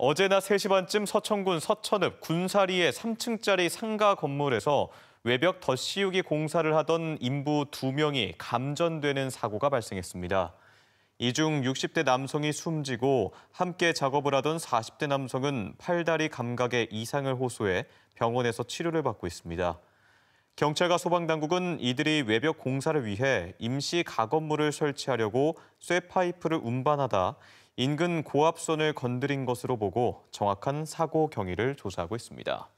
어제나 3시 반쯤 서천군 서천읍 군사리의 3층짜리 상가 건물에서 외벽 덧씌우기 공사를 하던 인부 2명이 감전되는 사고가 발생했습니다. 이 중 60대 남성이 숨지고 함께 작업을 하던 40대 남성은 팔다리 감각에 이상을 호소해 병원에서 치료를 받고 있습니다. 경찰과 소방당국은 이들이 외벽 공사를 위해 임시 가건물을 설치하려고 쇠파이프를 운반하다 인근 고압선을 건드린 것으로 보고 정확한 사고 경위를 조사하고 있습니다.